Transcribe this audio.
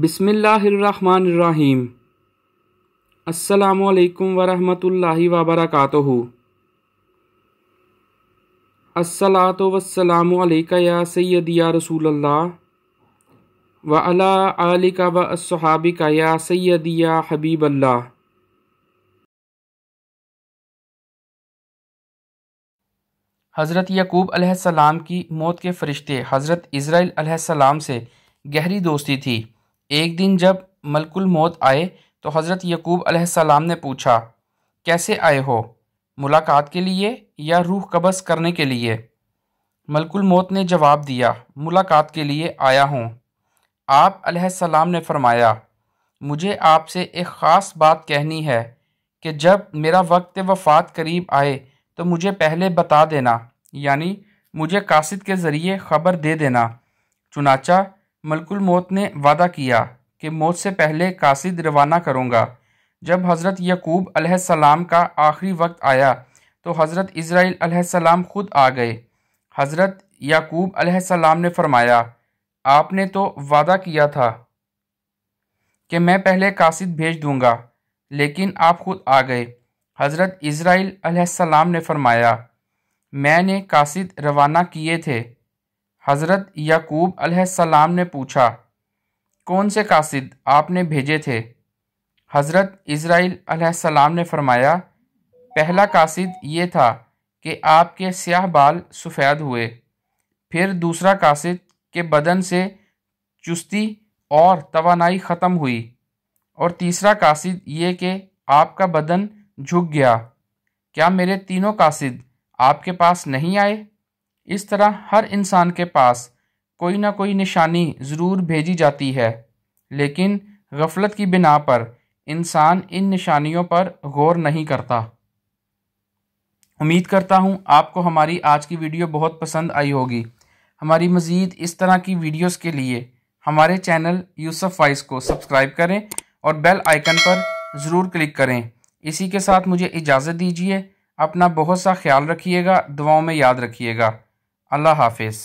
बिसमीम् अल्लाम वरहमतुल्लाहि वबरकातुहु अस्सलात वसलाम या सैद या रसूलल्ला व अला आलिका व असहाबिका या सैद या हबीबल्ला हज़रत यकूब अलैहिस्सलाम की मौत के फ़रिश्ते हज़रत इसराइल अलैहिस्सलाम से गहरी दोस्ती थी एक दिन जब मलकुल मौत आए तो हज़रत यकूब अलैहिस्सलाम ने पूछा कैसे आए हो मुलाकात के लिए या रूह कबस करने के लिए मलकुल मौत ने जवाब दिया मुलाकात के लिए आया हूँ आप अलैहिस्सलाम ने फरमाया मुझे आपसे एक ख़ास बात कहनी है कि जब मेरा वक्त वफ़ात करीब आए तो मुझे पहले बता देना यानी मुझे कासिद के ज़रिए ख़बर दे देना चुनाचा मलकुल मौत ने वादा किया कि मौत से पहले कासिद रवाना करूँगा जब हज़रत यकूब अलैहिस्सलाम का आखिरी वक्त आया तो हज़रत इसराइल अलैहिस्सलाम खुद आ गए हज़रत याकूब अलैहिस्सलाम ने फरमाया आपने तो वादा किया था कि मैं पहले कासिद भेज दूंगा लेकिन आप खुद आ गए हज़रत इसराइल अलैहिस्सलाम ने फरमाया मैंने कासिद रवाना किए थे हज़रत याकूब अलैहिस्सलाम ने पूछा कौन से कासिद आपने भेजे थे हज़रत इसराइल अलैहिस्सलाम ने फरमाया पहला कासिद ये था कि आपके स्याह बाल सफ़ेद हुए फिर दूसरा कासिद के बदन से चुस्ती और तवानाई ख़त्म हुई और तीसरा कासिद ये कि आपका बदन झुक गया क्या मेरे तीनों कासिद आपके पास नहीं आए इस तरह हर इंसान के पास कोई ना कोई निशानी ज़रूर भेजी जाती है लेकिन गफलत की बिना पर इंसान इन निशानियों पर गौर नहीं करता उम्मीद करता हूँ आपको हमारी आज की वीडियो बहुत पसंद आई होगी हमारी मज़ीद इस तरह की वीडियोस के लिए हमारे चैनल यूसफ़ वाइस को सब्सक्राइब करें और बेल आइकन पर ज़रूर क्लिक करें इसी के साथ मुझे इजाज़त दीजिए अपना बहुत सा ख्याल रखिएगा दुआओं में याद रखिएगा अल्लाह हाफिज़